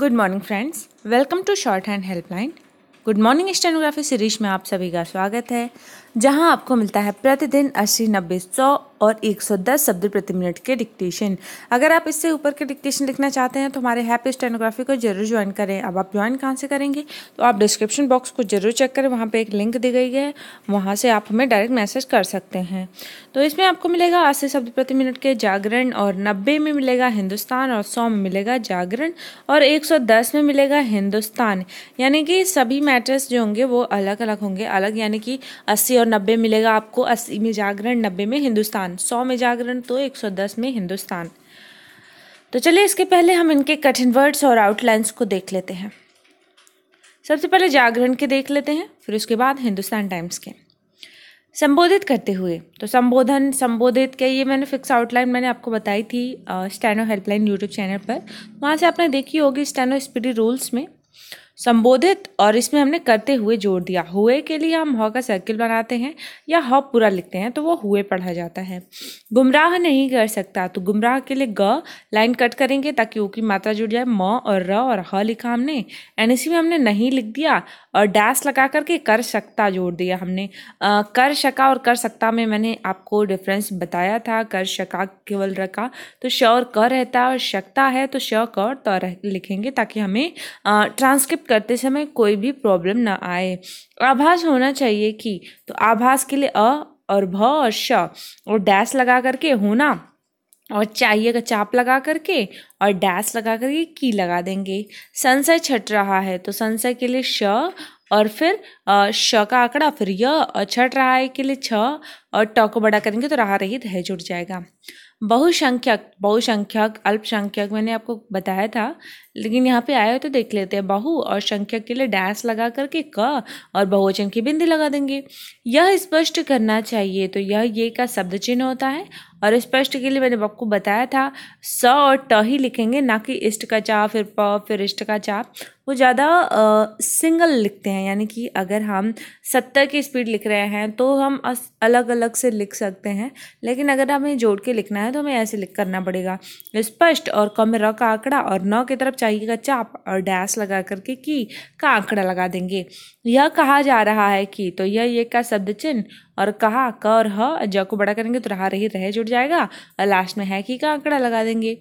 good morning friends welcome to short hand helpline good morning stenography series में आप सभी का स्वागत है जहां आपको मिलता है प्रतिदिन अस्सी नब्बे सौ और 110 शब्द प्रति मिनट के डिक्टेशन अगर आप इससे ऊपर के डिक्टेशन लिखना चाहते हैं तो हमारे हैप्पी स्टेनोग्राफी को जरूर ज्वाइन करें अब आप ज्वाइन कहाँ से करेंगे तो आप डिस्क्रिप्शन बॉक्स को जरूर चेक करें वहाँ पर एक लिंक दी गई है वहाँ से आप हमें डायरेक्ट मैसेज कर सकते हैं तो इसमें आपको मिलेगा अस्सी शब्द प्रति मिनट के जागरण और नब्बे में मिलेगा हिंदुस्तान और सौ में मिलेगा जागरण और एक में मिलेगा हिंदुस्तान यानी कि सभी मैटर्स जो होंगे वो अलग अलग होंगे अलग यानी कि अस्सी और नब्बे मिलेगा आपको अस्सी में जागरण नब्बे में हिंदुस्तान हिंदुस्तान सौ में जागरण तो एक सौ दस में हिंदुस्तान तो चलिए इसके पहले हम इनके कठिन वर्ड्स और आउटलाइंस को देख लेते हैं सबसे पहले जागरण के देख लेते हैं फिर उसके बाद हिंदुस्तान टाइम्स के संबोधित करते हुए तो संबोधन संबोधित के ये मैंने फिक्स आउटलाइन मैंने आपको बताई थी स्टैनो हेल्पलाइन यूट्यूब चैनल पर वहाँ से आपने देखी होगी स्टैनो स्पीडी रूल्स में संबोधित और इसमें हमने करते हुए जोड़ दिया हुए के लिए हम ह का सर्किल बनाते हैं या ह पूरा लिखते हैं तो वो हुए पढ़ा जाता है गुमराह नहीं कर सकता तो गुमराह के लिए ग लाइन कट करेंगे ताकि ओ की मात्रा जुड़ जाए म और र और ह लिखा हमने एन में हमने नहीं लिख दिया और डैश लगा करके कर सकता जोड़ दिया हमने आ, कर शका और कर सकता में मैंने आपको डिफरेंस बताया था कर शका केवल रखा तो श और क रहता है और शक्ता है तो श क और त लिखेंगे ताकि हमें ट्रांसक्रिप्ट करते समय कोई भी प्रॉब्लम ना आए आभास होना चाहिए कि तो आभास के लिए अ और भ और श और डैश लगा करके होना और चाहिए का चाप लगा करके और डैश लगा करके की लगा देंगे संशय छट रहा है तो संशय के लिए श और फिर श का आंकड़ा फिर य और छट रहा है के लिए छ और ट को बड़ा करेंगे तो रहा रही रह जुड़ जाएगा बहुसंख्यक बहुसंख्यक अल्पसंख्यक मैंने आपको बताया था लेकिन यहाँ पे आया तो देख लेते हैं बहु और संख्यक के लिए डैश लगा करके क और बहुवचन की बिंदी लगा देंगे यह स्पष्ट करना चाहिए तो यह ये का शब्द चिन्ह होता है और स्पष्ट के लिए मैंने आपको बताया था स और ट ही लिखेंगे ना कि इष्ट का चाप फिर प फिर इष्ट का चाप वो ज़्यादा सिंगल लिखते हैं यानी कि अगर हम सत्तर की स्पीड लिख रहे हैं तो हम अलग अलग अलग से लिख सकते हैं लेकिन अगर हमें जोड़ के लिखना है तो हमें ऐसे लिख करना पड़ेगा स्पष्ट और कम र का आंकड़ा और न की तरफ चाहिए का चाप और डैश लगा करके की का आंकड़ा लगा देंगे यह कहा जा रहा है कि तो यह ये का शब्द चिन्ह और कहा क और ह ज को बड़ा करेंगे तो रहा रही रह जुड़ जाएगा और लास्ट में है कि का आंकड़ा लगा देंगे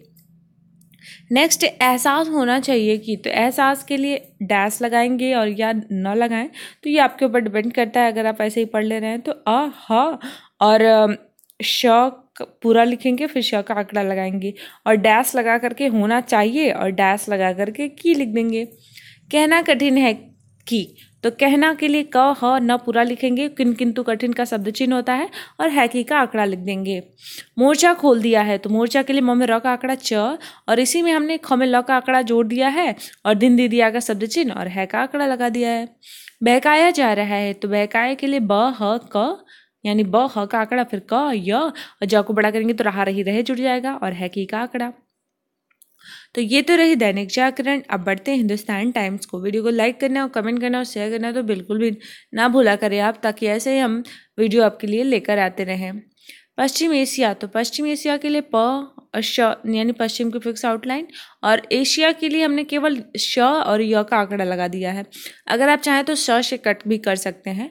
नेक्स्ट एहसास होना चाहिए कि तो एहसास के लिए डैश लगाएंगे और या न लगाएं तो ये आपके ऊपर डिपेंड करता है अगर आप ऐसे ही पढ़ ले रहे हैं तो अ ह और श पूरा लिखेंगे फिर श का आंकड़ा लगाएंगे और डैश लगा करके होना चाहिए और डैश लगा करके की लिख देंगे कहना कठिन है कि तो कहना के लिए क ह न पूरा लिखेंगे किन किंतु कठिन का शब्द चिन्ह होता है और हैकी का आंकड़ा लिख देंगे मोर्चा खोल दिया है तो मोर्चा के लिए म में र का आंकड़ा च और इसी में हमने ख में ल का आंकड़ा जोड़ दिया है और दिन दे दिया का शब्द चिन्ह और है का आंकड़ा लगा दिया है बहकाया जा रहा है तो बहकाया के लिए ब ह क यानी ब ह का आंकड़ा फिर क य और ज को बड़ा करेंगे तो रहा रही रहे जुड़ जाएगा और है की का आंकड़ा तो ये तो रही दैनिक जागरण अब बढ़ते हैं हिंदुस्तान टाइम्स को वीडियो को लाइक करना और कमेंट करना और शेयर करना तो बिल्कुल भी ना भूला करें आप ताकि ऐसे ही हम वीडियो आपके लिए लेकर आते रहें पश्चिम एशिया तो पश्चिम एशिया के लिए प श यानी पश्चिम की फिक्स आउटलाइन और एशिया के लिए हमने केवल श और य का आंकड़ा लगा दिया है अगर आप चाहें तो श से कट भी कर सकते हैं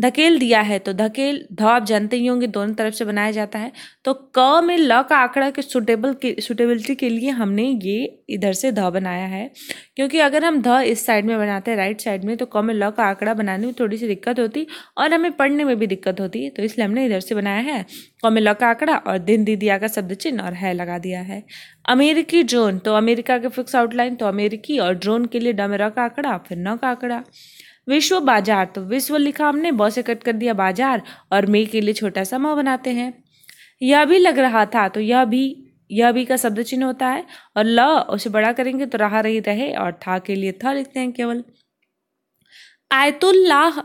धकेल दिया है तो धकेल ध आप जानते ही होंगे दोनों तरफ से बनाया जाता है तो क में ल का आंकड़ा के सुटेबल के सुटेबिलिटी के लिए हमने ये इधर से ध बनाया है क्योंकि अगर हम ध इस साइड में बनाते हैं राइट साइड में तो क में ल का आंकड़ा बनाने में थोड़ी सी दिक्कत होती और हमें पढ़ने में भी दिक्कत होती तो इसलिए हमने इधर से बनाया है क में ल का आंकड़ा और दिन दीदिया का शब्द चिन्ह और है लगा दिया है अमेरिकी ड्रोन तो अमेरिका के फिक्स आउटलाइन तो अमेरिकी और ड्रोन के लिए ड में र का आंकड़ा फिर न का आंकड़ा विश्व बाजार तो विश्व लिखा हमने ब से कट कर दिया बाजार और मे के लिए छोटा सा म बनाते हैं यह भी लग रहा था तो यह भी यह भी का शब्द चिन्ह होता है और ल उसे बड़ा करेंगे तो रहा रही रहे और था के लिए था लिखते हैं केवल आयतुल्लाह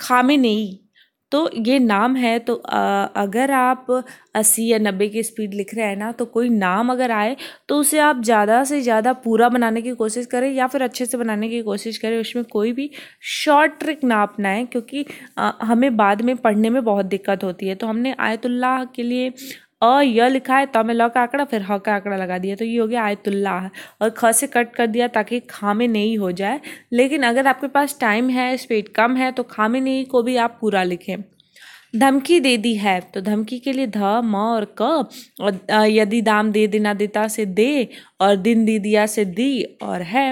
खामे नहीं तो ये नाम है तो अगर आप अस्सी या नब्बे की स्पीड लिख रहे हैं ना तो कोई नाम अगर आए तो उसे आप ज़्यादा से ज़्यादा पूरा बनाने की कोशिश करें या फिर अच्छे से बनाने की कोशिश करें उसमें कोई भी शॉर्ट ट्रिक ना अपनाएं क्योंकि हमें बाद में पढ़ने में बहुत दिक्कत होती है तो हमने आयतुल्लाह के लिए अ य लिखा है तो में ल का आंकड़ा फिर ह का आंकड़ा लगा दिया तो ये हो गया है और ख से कट कर दिया ताकि खामे नहीं हो जाए लेकिन अगर आपके पास टाइम है स्पीड कम है तो खामे नहीं को भी आप पूरा लिखें धमकी दे दी है तो धमकी के लिए ध म और क और यदि दाम दे देना देता से दे और दिन दे दिया से दी और है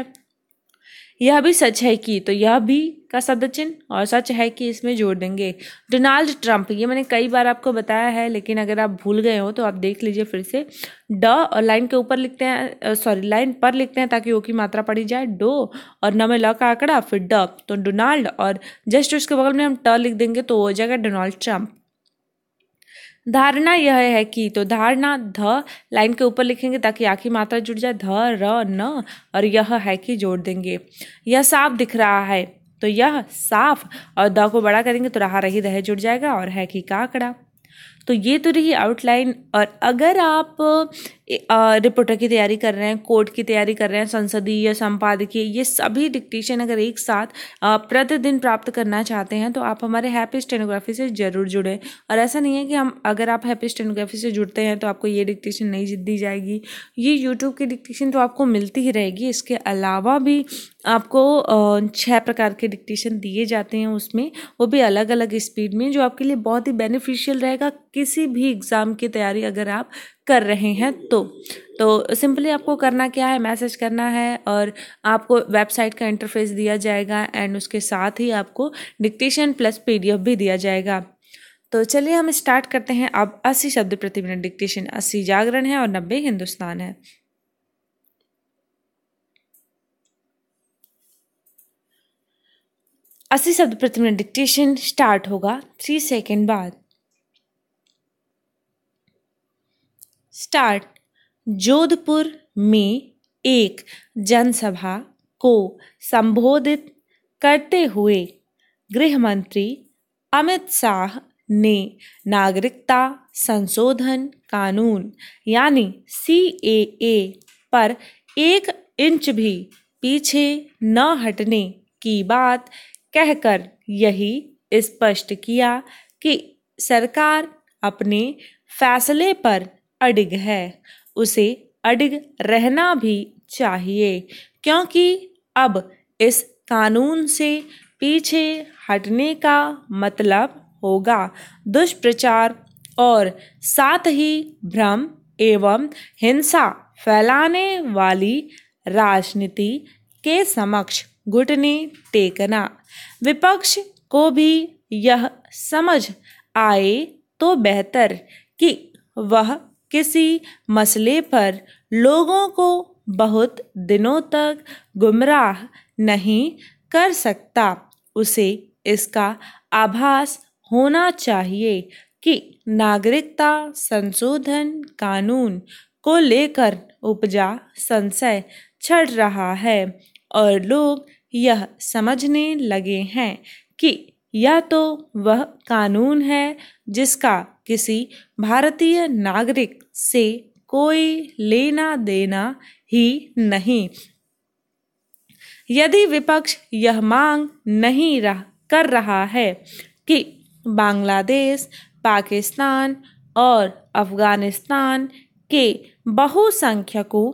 यह भी सच है कि तो यह भी का शब्द चिन्ह और सच है कि इसमें जोड़ देंगे डोनाल्ड ट्रंप ये मैंने कई बार आपको बताया है लेकिन अगर आप भूल गए हो तो आप देख लीजिए फिर से ड और लाइन के ऊपर लिखते हैं सॉरी लाइन पर लिखते हैं ताकि ओ की मात्रा पड़ी जाए डो और न में ल का आंकड़ा फिर ड तो डोनाल्ड और जस्ट उसके बगल में हम ट लिख देंगे तो हो जाएगा डोनाल्ड ट्रंप धारणा यह है कि तो धारणा ध लाइन के ऊपर लिखेंगे ताकि आखिरी मात्रा जुड़ जाए ध र न और यह है कि जोड़ देंगे यह साफ दिख रहा है तो यह साफ और द को बड़ा करेंगे तो रहा रही दह जुड़ जाएगा और है कि काकड़ा तो ये तो रही आउटलाइन और अगर आप रिपोर्टर की तैयारी कर रहे हैं कोर्ट की तैयारी कर रहे हैं संसदीय संपादकीय ये सभी डिक्टेशन अगर एक साथ प्रतिदिन प्राप्त करना चाहते हैं तो आप हमारे हैप्पी स्टेनोग्राफी से जरूर जुड़ें और ऐसा नहीं है कि हम अगर आप हैप्पी स्टेनोग्राफी से जुड़ते हैं तो आपको ये डिक्टेशन नहीं दी जाएगी ये यूट्यूब की डिक्टेशन तो आपको मिलती ही रहेगी इसके अलावा भी आपको छः प्रकार के डिक्टेशन दिए जाते हैं उसमें वो भी अलग अलग स्पीड में जो आपके लिए बहुत ही बेनिफिशियल रहेगा किसी भी एग्ज़ाम की तैयारी अगर आप कर रहे हैं तो तो सिंपली आपको करना क्या है मैसेज करना है और आपको वेबसाइट का इंटरफेस दिया जाएगा एंड उसके साथ ही आपको डिक्टेशन प्लस पीडीएफ भी दिया जाएगा तो चलिए हम स्टार्ट करते हैं अब अस्सी शब्द प्रति मिनट डिक्टेशन अस्सी जागरण है और नब्बे हिंदुस्तान है अस्सी शब्द प्रति मिनट डिक्टेशन स्टार्ट होगा थ्री सेकेंड बाद स्टार्ट जोधपुर में एक जनसभा को संबोधित करते हुए गृह मंत्री अमित शाह ने नागरिकता संशोधन कानून यानी सी पर एक इंच भी पीछे न हटने की बात कहकर यही स्पष्ट किया कि सरकार अपने फैसले पर अडिग है उसे अडिग रहना भी चाहिए क्योंकि अब इस कानून से पीछे हटने का मतलब होगा दुष्प्रचार और साथ ही भ्रम एवं हिंसा फैलाने वाली राजनीति के समक्ष घुटने टेकना विपक्ष को भी यह समझ आए तो बेहतर कि वह किसी मसले पर लोगों को बहुत दिनों तक गुमराह नहीं कर सकता उसे इसका आभास होना चाहिए कि नागरिकता संशोधन कानून को लेकर उपजा संशय छड़ रहा है और लोग यह समझने लगे हैं कि या तो वह कानून है जिसका किसी भारतीय नागरिक से कोई लेना देना ही नहीं यदि विपक्ष यह मांग नहीं रह, कर रहा है कि बांग्लादेश पाकिस्तान और अफगानिस्तान के बहुसंख्यकों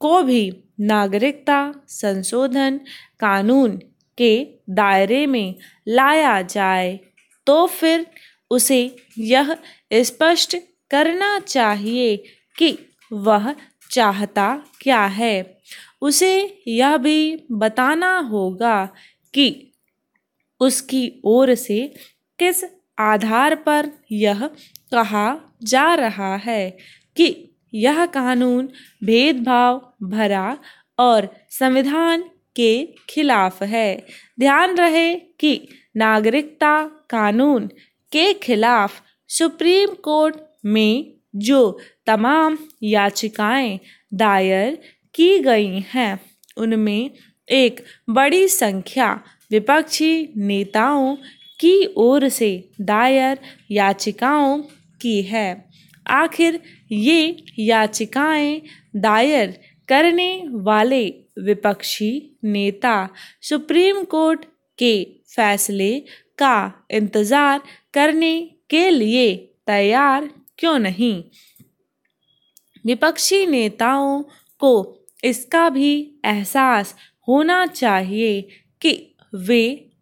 को भी नागरिकता संशोधन कानून के दायरे में लाया जाए तो फिर उसे यह स्पष्ट करना चाहिए कि वह चाहता क्या है उसे यह भी बताना होगा कि उसकी ओर से किस आधार पर यह कहा जा रहा है कि यह कानून भेदभाव भरा और संविधान के खिलाफ है ध्यान रहे कि नागरिकता कानून के खिलाफ सुप्रीम कोर्ट में जो तमाम याचिकाएं दायर की गई हैं उनमें एक बड़ी संख्या विपक्षी नेताओं की ओर से दायर याचिकाओं की है आखिर ये याचिकाएं दायर करने वाले विपक्षी नेता सुप्रीम कोर्ट के फैसले का इंतज़ार करने के लिए तैयार क्यों नहीं विपक्षी नेताओं को इसका भी एहसास होना चाहिए कि वे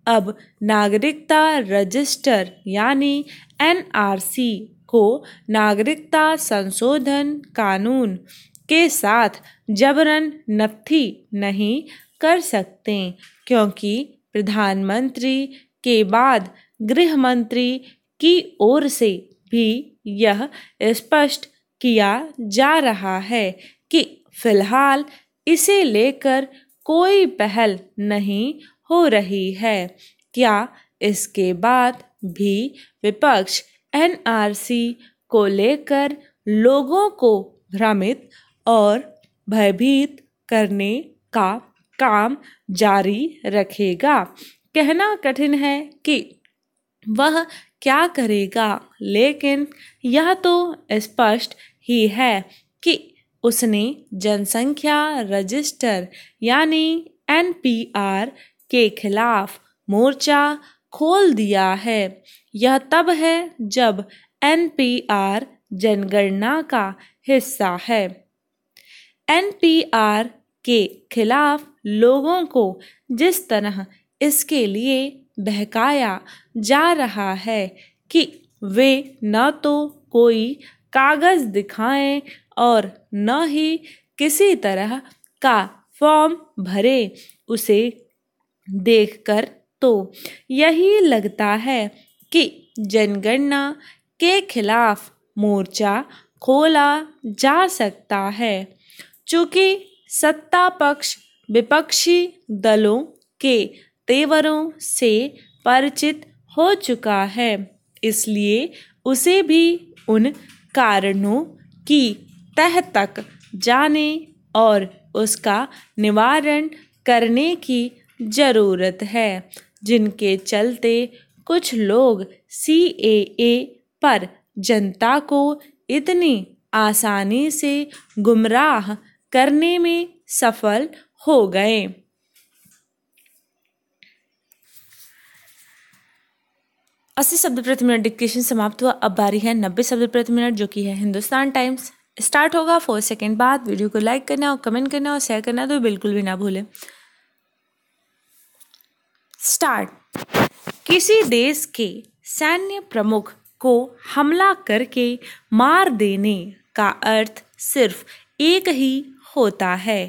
अब नागरिकता रजिस्टर यानी एनआरसी को नागरिकता संशोधन कानून के साथ जबरन नफ्थी नहीं कर सकते क्योंकि प्रधानमंत्री के बाद गृह मंत्री की ओर से भी यह स्पष्ट किया जा रहा है कि फिलहाल इसे लेकर कोई पहल नहीं हो रही है क्या इसके बाद भी विपक्ष एनआरसी को लेकर लोगों को भ्रमित और भयभीत करने का काम जारी रखेगा कहना कठिन है कि वह क्या करेगा लेकिन यह तो स्पष्ट ही है कि उसने जनसंख्या रजिस्टर यानी एनपीआर के खिलाफ मोर्चा खोल दिया है यह तब है जब एनपीआर जनगणना का हिस्सा है एनपीआर के खिलाफ लोगों को जिस तरह इसके लिए बहकाया जा रहा है कि वे न तो कोई कागज़ दिखाएं और न ही किसी तरह का फॉर्म भरे उसे देखकर तो यही लगता है कि जनगणना के खिलाफ मोर्चा खोला जा सकता है चूँकि सत्ता पक्ष विपक्षी दलों के तेवरों से परिचित हो चुका है इसलिए उसे भी उन कारणों की तह तक जाने और उसका निवारण करने की ज़रूरत है जिनके चलते कुछ लोग सी ए पर जनता को इतनी आसानी से गुमराह करने में सफल हो गए अस्सी शब्द प्रति मिनट डिक्टेशन समाप्त हुआ अब बारी है नब्बे शब्द प्रति मिनट जो कि है हिंदुस्तान टाइम्स स्टार्ट होगा फोर सेकेंड बाद वीडियो को लाइक करना और कमेंट करना और शेयर करना तो बिल्कुल भी ना भूलें स्टार्ट किसी देश के सैन्य प्रमुख को हमला करके मार देने का अर्थ सिर्फ एक ही होता है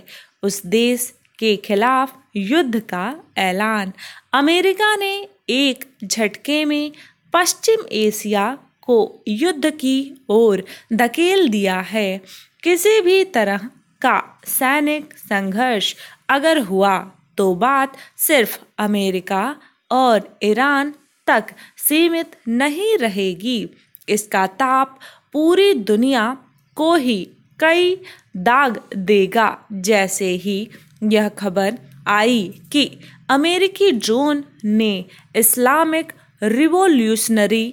उस देश के खिलाफ युद्ध का ऐलान अमेरिका ने एक झटके में पश्चिम एशिया को युद्ध की ओर धकेल दिया है किसी भी तरह का सैनिक संघर्ष अगर हुआ तो बात सिर्फ अमेरिका और ईरान तक सीमित नहीं रहेगी इसका ताप पूरी दुनिया को ही कई दाग देगा जैसे ही यह खबर आई कि अमेरिकी ड्रोन ने इस्लामिक रिवोल्यूशनरी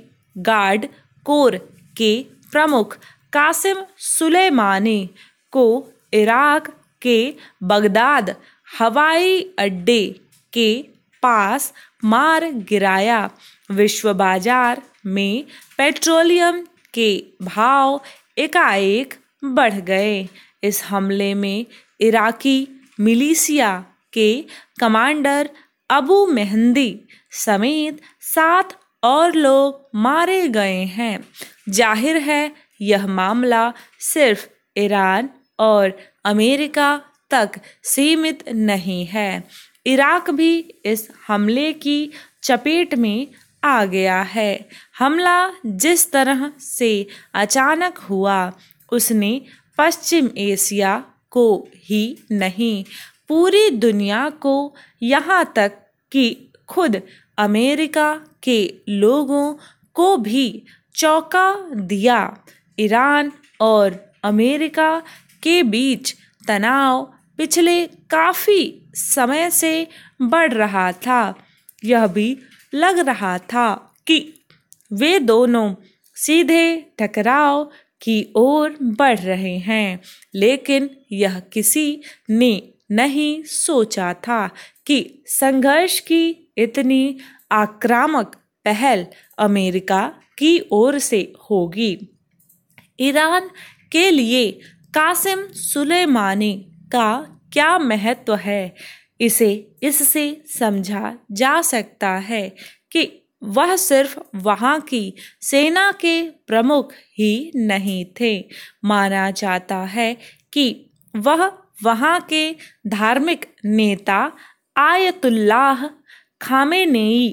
गार्ड कोर के प्रमुख कासिम सुलेमानी को इराक के बगदाद हवाई अड्डे के पास मार गिराया विश्व बाजार में पेट्रोलियम के भाव एकाएक बढ़ गए इस हमले में इराकी मिलिशिया के कमांडर अबू मेहंदी समेत सात और लोग मारे गए हैं जाहिर है यह मामला सिर्फ ईरान और अमेरिका तक सीमित नहीं है इराक भी इस हमले की चपेट में आ गया है हमला जिस तरह से अचानक हुआ उसने पश्चिम एशिया को ही नहीं पूरी दुनिया को यहाँ तक कि खुद अमेरिका के लोगों को भी चौंका दिया ईरान और अमेरिका के बीच तनाव पिछले काफ़ी समय से बढ़ रहा था यह भी लग रहा था कि वे दोनों सीधे टकराव की ओर बढ़ रहे हैं लेकिन यह किसी ने नहीं सोचा था कि संघर्ष की इतनी आक्रामक पहल अमेरिका की ओर से होगी ईरान के लिए कासिम सुलेमानी का क्या महत्व है इसे इससे समझा जा सकता है कि वह सिर्फ वहाँ की सेना के प्रमुख ही नहीं थे माना जाता है कि वह वहाँ के धार्मिक नेता आयतुल्लाह खामेनेई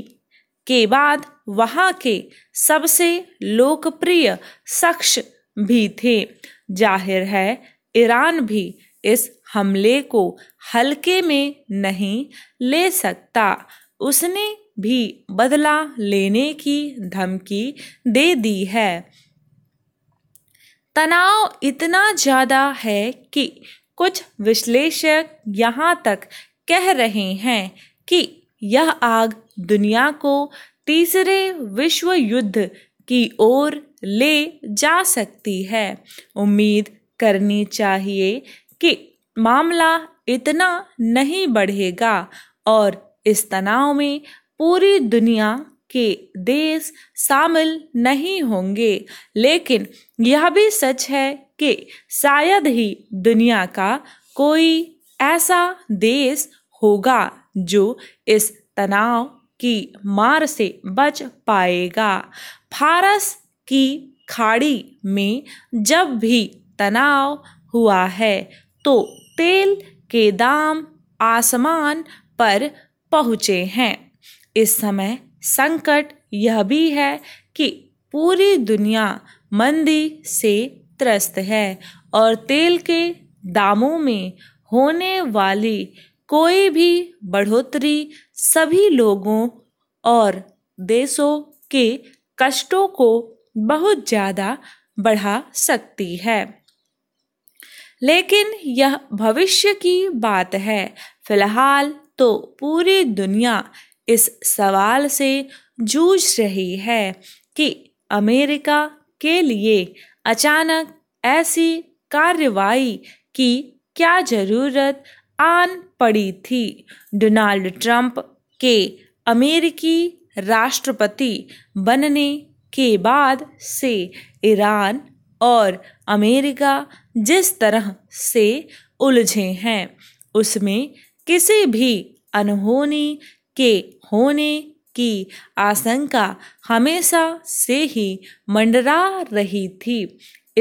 के बाद वहाँ के सबसे लोकप्रिय शख्स भी थे जाहिर है ईरान भी इस हमले को हल्के में नहीं ले सकता उसने भी बदला लेने की धमकी दे दी है तनाव इतना ज़्यादा है कि कुछ विश्लेषक यहाँ तक कह रहे हैं कि यह आग दुनिया को तीसरे विश्व युद्ध की ओर ले जा सकती है उम्मीद करनी चाहिए कि मामला इतना नहीं बढ़ेगा और इस तनाव में पूरी दुनिया के देश शामिल नहीं होंगे लेकिन यह भी सच है कि शायद ही दुनिया का कोई ऐसा देश होगा जो इस तनाव की मार से बच पाएगा फारस की खाड़ी में जब भी तनाव हुआ है तो तेल के दाम आसमान पर पहुँचे हैं इस समय संकट यह भी है कि पूरी दुनिया मंदी से त्रस्त है और तेल के दामों में होने वाली कोई भी बढ़ोतरी सभी लोगों और देशों के कष्टों को बहुत ज़्यादा बढ़ा सकती है लेकिन यह भविष्य की बात है फिलहाल तो पूरी दुनिया इस सवाल से जूझ रही है कि अमेरिका के लिए अचानक ऐसी कार्रवाई की क्या ज़रूरत आन पड़ी थी डोनाल्ड ट्रंप के अमेरिकी राष्ट्रपति बनने के बाद से ईरान और अमेरिका जिस तरह से उलझे हैं उसमें किसी भी अनहोनी के होने की आशंका हमेशा से ही मंडरा रही थी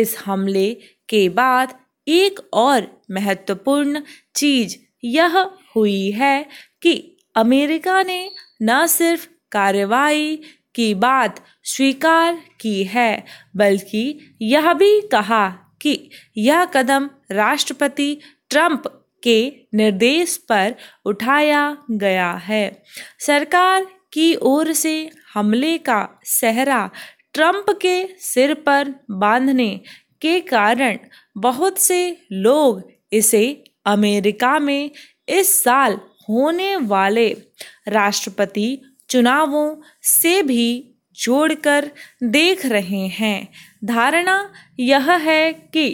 इस हमले के बाद एक और महत्वपूर्ण चीज यह हुई है कि अमेरिका ने न सिर्फ कार्रवाई की बात स्वीकार की है बल्कि यह भी कहा कि यह कदम राष्ट्रपति ट्रंप के निर्देश पर उठाया गया है सरकार की ओर से हमले का सहरा ट्रंप के सिर पर बांधने के कारण बहुत से लोग इसे अमेरिका में इस साल होने वाले राष्ट्रपति चुनावों से भी जोड़कर देख रहे हैं धारणा यह है कि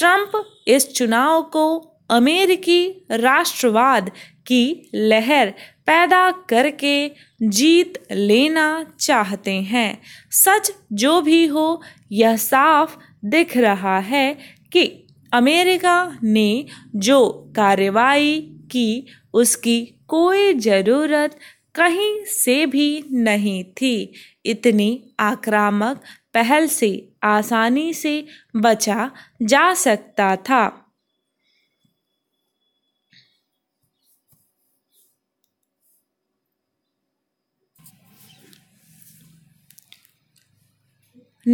ट्रंप इस चुनाव को अमेरिकी राष्ट्रवाद की लहर पैदा करके जीत लेना चाहते हैं सच जो भी हो यह साफ दिख रहा है कि अमेरिका ने जो कार्रवाई की उसकी कोई ज़रूरत कहीं से भी नहीं थी इतनी आक्रामक पहल से आसानी से बचा जा सकता था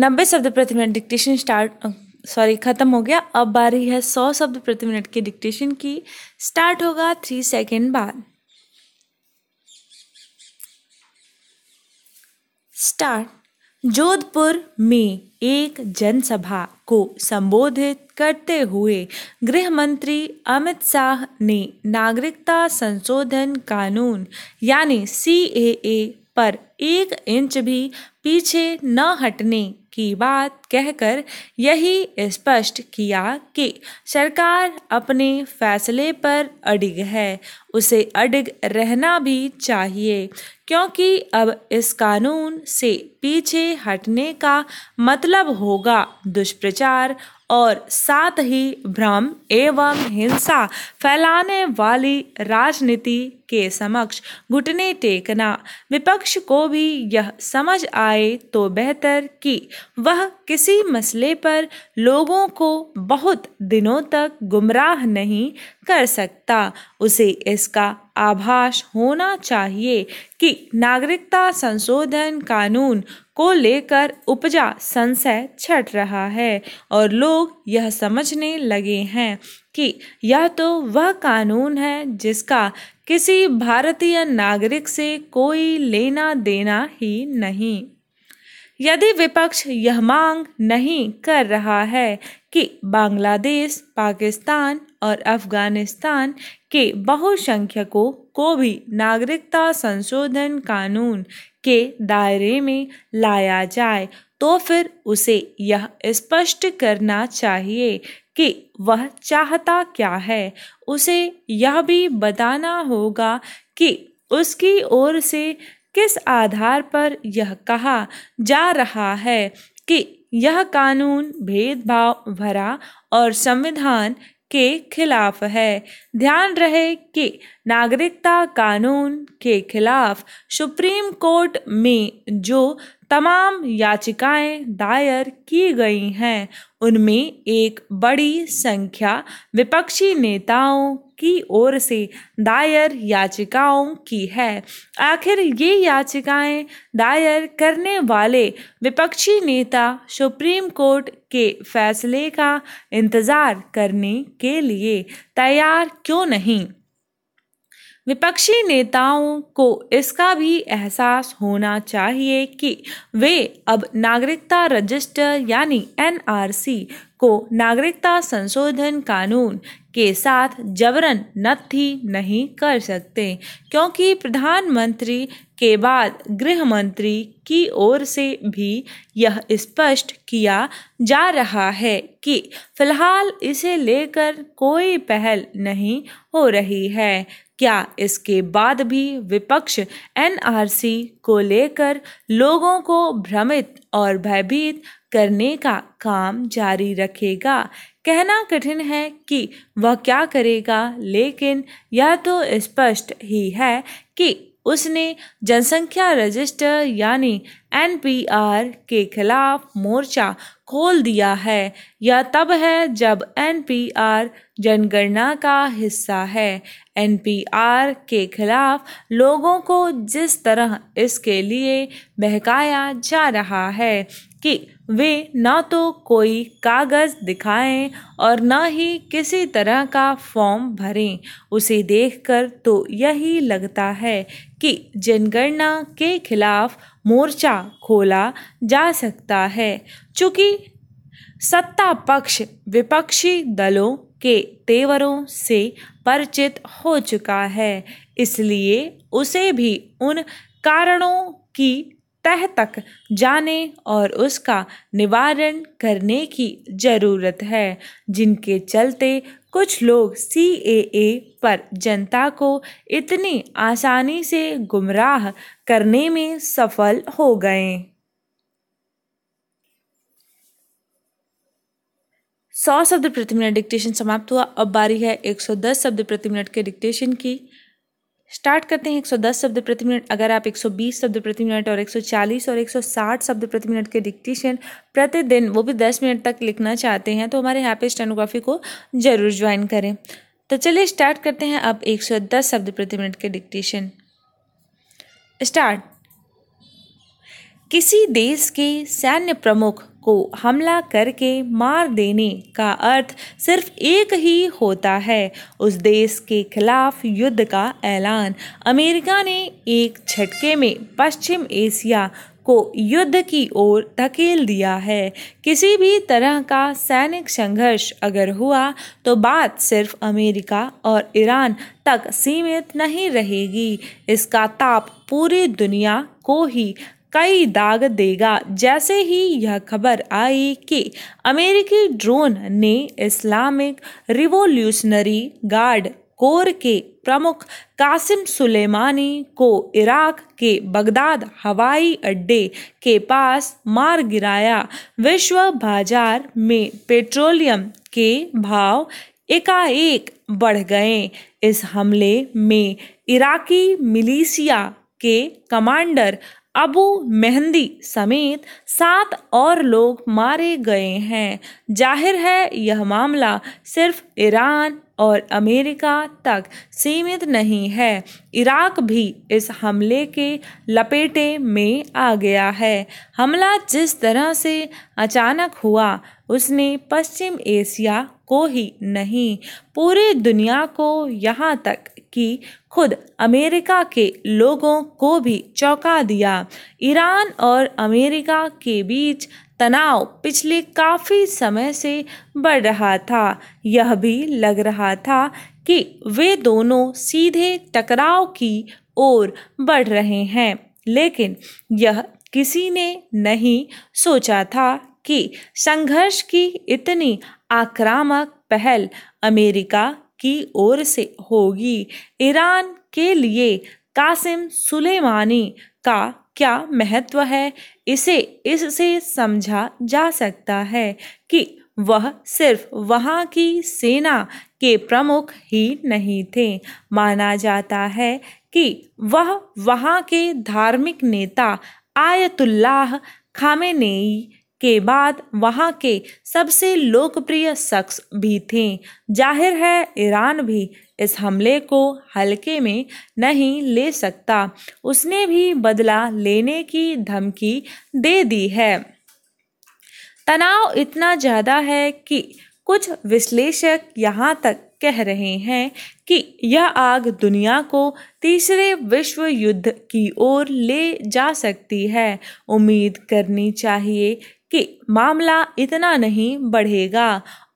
नब्बे शब्द प्रति मिनट डिक्टेशन स्टार्ट सॉरी ख़त्म हो गया अब बारी है सौ शब्द प्रति मिनट के डिक्टेशन की स्टार्ट होगा थ्री सेकेंड बाद स्टार्ट जोधपुर में एक जनसभा को संबोधित करते हुए गृह मंत्री अमित शाह ने नागरिकता संशोधन कानून यानी सी पर एक इंच भी पीछे न हटने की बात कहकर यही स्पष्ट किया कि सरकार अपने फैसले पर अडिग है उसे अडिग रहना भी चाहिए क्योंकि अब इस कानून से पीछे हटने का मतलब होगा दुष्प्रचार और साथ ही भ्रम एवं हिंसा फैलाने वाली राजनीति के समक्ष घुटने टेकना विपक्ष को भी यह समझ आए तो बेहतर कि वह किसी मसले पर लोगों को बहुत दिनों तक गुमराह नहीं कर सकता उसे इसका आभास होना चाहिए कि नागरिकता संशोधन कानून को लेकर उपजा संशय छट रहा है और लोग यह समझने लगे हैं कि यह तो वह कानून है जिसका किसी भारतीय नागरिक से कोई लेना देना ही नहीं यदि विपक्ष यह मांग नहीं कर रहा है कि बांग्लादेश पाकिस्तान और अफगानिस्तान के बहुसंख्यकों को भी नागरिकता संशोधन कानून के दायरे में लाया जाए तो फिर उसे यह स्पष्ट करना चाहिए कि वह चाहता क्या है उसे यह भी बताना होगा कि उसकी ओर से किस आधार पर यह कहा जा रहा है कि यह कानून भेदभाव भरा और संविधान के खिलाफ है ध्यान रहे कि नागरिकता कानून के खिलाफ सुप्रीम कोर्ट में जो तमाम याचिकाएं दायर की गई हैं उनमें एक बड़ी संख्या विपक्षी नेताओं की ओर से दायर याचिकाओं की है आखिर ये याचिकाएं दायर करने वाले विपक्षी नेता सुप्रीम कोर्ट के फैसले का इंतज़ार करने के लिए तैयार क्यों नहीं विपक्षी नेताओं को इसका भी एहसास होना चाहिए कि वे अब नागरिकता रजिस्टर यानी एनआरसी को नागरिकता संशोधन कानून के साथ जबरन नत्थी नहीं कर सकते क्योंकि प्रधानमंत्री के बाद गृह मंत्री की ओर से भी यह स्पष्ट किया जा रहा है कि फिलहाल इसे लेकर कोई पहल नहीं हो रही है क्या इसके बाद भी विपक्ष एनआरसी को लेकर लोगों को भ्रमित और भयभीत करने का काम जारी रखेगा कहना कठिन है कि वह क्या करेगा लेकिन यह तो स्पष्ट ही है कि उसने जनसंख्या रजिस्टर यानी एन के खिलाफ मोर्चा खोल दिया है यह तब है जब एन जनगणना का हिस्सा है एन के खिलाफ लोगों को जिस तरह इसके लिए बहकाया जा रहा है कि वे ना तो कोई कागज़ दिखाएं और ना ही किसी तरह का फॉर्म भरें उसे देखकर तो यही लगता है कि जनगणना के खिलाफ मोर्चा खोला जा सकता है चूँकि सत्ता पक्ष विपक्षी दलों के तेवरों से परिचित हो चुका है इसलिए उसे भी उन कारणों की तह तक जाने और उसका निवारण करने की ज़रूरत है जिनके चलते कुछ लोग सी ए ए पर जनता को इतनी आसानी से गुमराह करने में सफल हो गए सौ शब्द प्रति मिनट डिक्टेशन समाप्त हुआ अब बारी है एक सौ दस शब्द प्रति मिनट के डिक्टेशन की स्टार्ट करते हैं 110 शब्द प्रति मिनट अगर आप 120 शब्द प्रति मिनट और 140 और 160 शब्द प्रति मिनट के डिक्टेशन प्रतिदिन वो भी 10 मिनट तक लिखना चाहते हैं तो हमारे यहाँ पे स्टेनोग्राफी को ज़रूर ज्वाइन करें तो चलिए स्टार्ट करते हैं अब 110 शब्द प्रति मिनट के डिक्टेशन स्टार्ट किसी देश के सैन्य प्रमुख को हमला करके मार देने का अर्थ सिर्फ एक ही होता है उस देश के खिलाफ युद्ध का ऐलान अमेरिका ने एक झटके में पश्चिम एशिया को युद्ध की ओर धकेल दिया है किसी भी तरह का सैनिक संघर्ष अगर हुआ तो बात सिर्फ अमेरिका और ईरान तक सीमित नहीं रहेगी इसका ताप पूरी दुनिया को ही कई दाग देगा जैसे ही यह खबर आई कि अमेरिकी ड्रोन ने इस्लामिक रिवोल्यूशनरी गार्ड कोर के प्रमुख कासिम सुलेमानी को इराक के बगदाद हवाई अड्डे के पास मार गिराया विश्व बाजार में पेट्रोलियम के भाव एकाएक बढ़ गए इस हमले में इराकी मिलिशिया के कमांडर अबू मेहंदी समेत सात और लोग मारे गए हैं जाहिर है यह मामला सिर्फ ईरान और अमेरिका तक सीमित नहीं है इराक भी इस हमले के लपेटे में आ गया है हमला जिस तरह से अचानक हुआ उसने पश्चिम एशिया को ही नहीं पूरी दुनिया को यहाँ तक कि खुद अमेरिका के लोगों को भी चौंका दिया ईरान और अमेरिका के बीच तनाव पिछले काफ़ी समय से बढ़ रहा था यह भी लग रहा था कि वे दोनों सीधे टकराव की ओर बढ़ रहे हैं लेकिन यह किसी ने नहीं सोचा था कि संघर्ष की इतनी आक्रामक पहल अमेरिका की ओर से होगी ईरान के लिए कासिम सुलेमानी का क्या महत्व है इसे इससे समझा जा सकता है कि वह सिर्फ वहाँ की सेना के प्रमुख ही नहीं थे माना जाता है कि वह वहाँ के धार्मिक नेता आयतुल्लाह खामेनेई के बाद वहाँ के सबसे लोकप्रिय शख्स भी थे जाहिर है ईरान भी इस हमले को हल्के में नहीं ले सकता उसने भी बदला लेने की धमकी दे दी है तनाव इतना ज़्यादा है कि कुछ विश्लेषक यहाँ तक कह रहे हैं कि यह आग दुनिया को तीसरे विश्व युद्ध की ओर ले जा सकती है उम्मीद करनी चाहिए कि मामला इतना नहीं बढ़ेगा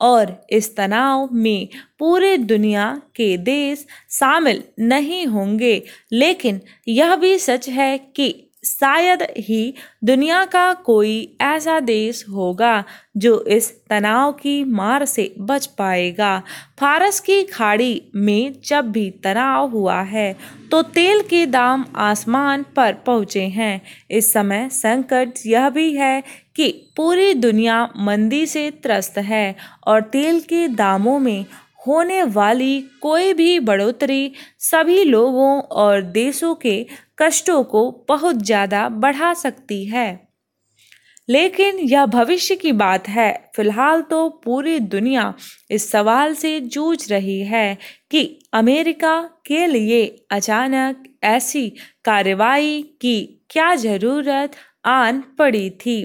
और इस तनाव में पूरे दुनिया के देश शामिल नहीं होंगे लेकिन यह भी सच है कि शायद ही दुनिया का कोई ऐसा देश होगा जो इस तनाव की मार से बच पाएगा फारस की खाड़ी में जब भी तनाव हुआ है तो तेल के दाम आसमान पर पहुँचे हैं इस समय संकट यह भी है कि पूरी दुनिया मंदी से त्रस्त है और तेल के दामों में होने वाली कोई भी बढ़ोतरी सभी लोगों और देशों के कष्टों को बहुत ज़्यादा बढ़ा सकती है लेकिन यह भविष्य की बात है फिलहाल तो पूरी दुनिया इस सवाल से जूझ रही है कि अमेरिका के लिए अचानक ऐसी कार्रवाई की क्या ज़रूरत आन पड़ी थी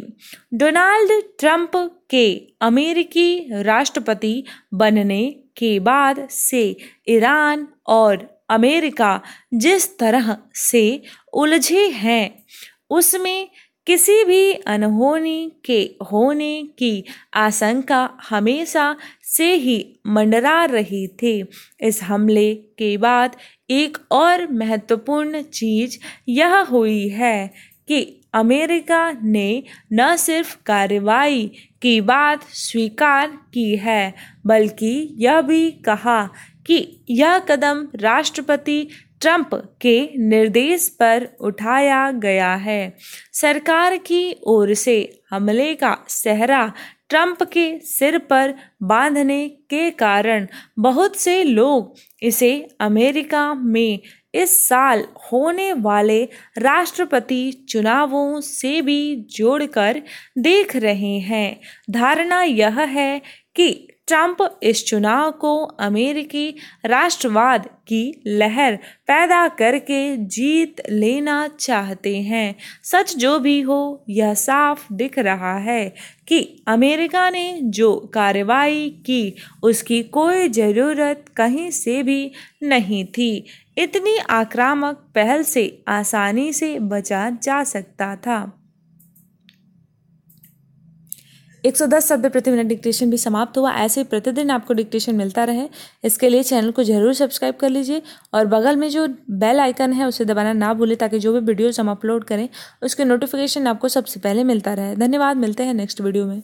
डोनाल्ड ट्रंप के अमेरिकी राष्ट्रपति बनने के बाद से ईरान और अमेरिका जिस तरह से उलझे हैं उसमें किसी भी अनहोनी के होने की आशंका हमेशा से ही मंडरा रही थी इस हमले के बाद एक और महत्वपूर्ण चीज यह हुई है कि अमेरिका ने न सिर्फ कार्रवाई की बात स्वीकार की है बल्कि यह भी कहा कि यह कदम राष्ट्रपति ट्रंप के निर्देश पर उठाया गया है सरकार की ओर से हमले का सहरा ट्रंप के सिर पर बांधने के कारण बहुत से लोग इसे अमेरिका में इस साल होने वाले राष्ट्रपति चुनावों से भी जोड़कर देख रहे हैं धारणा यह है कि ट्रंप इस चुनाव को अमेरिकी राष्ट्रवाद की लहर पैदा करके जीत लेना चाहते हैं सच जो भी हो यह साफ दिख रहा है कि अमेरिका ने जो कार्रवाई की उसकी कोई ज़रूरत कहीं से भी नहीं थी इतनी आक्रामक पहल से आसानी से बचा जा सकता था एक सौ दस शब्द प्रति मिनट डिक्टेशन भी समाप्त हुआ ऐसे ही प्रतिदिन आपको डिक्टेशन मिलता रहे इसके लिए चैनल को जरूर सब्सक्राइब कर लीजिए और बगल में जो बेल आइकन है उसे दबाना ना भूलें ताकि जो भी वीडियोज़ हम अपलोड करें उसके नोटिफिकेशन आपको सबसे पहले मिलता रहे धन्यवाद मिलते हैं नेक्स्ट वीडियो में